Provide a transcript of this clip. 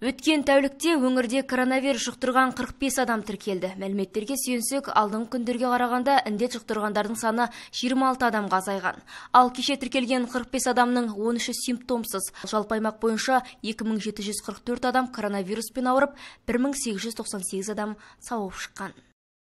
Өткен тәулікте өңірде коронавирус жұқтырған 45 адам тіркелді. Мәліметтерге сүйенсек, алдың күндерге қарағанда індет жұқтырғандардың саны 26 адамға азайған. Ал кеше тіркелген 45 адамның 13-і симптомсыз. Жалпаймақ бойынша 2744 адам коронавируспен ауырып, 1898 адам сауығып шыққан.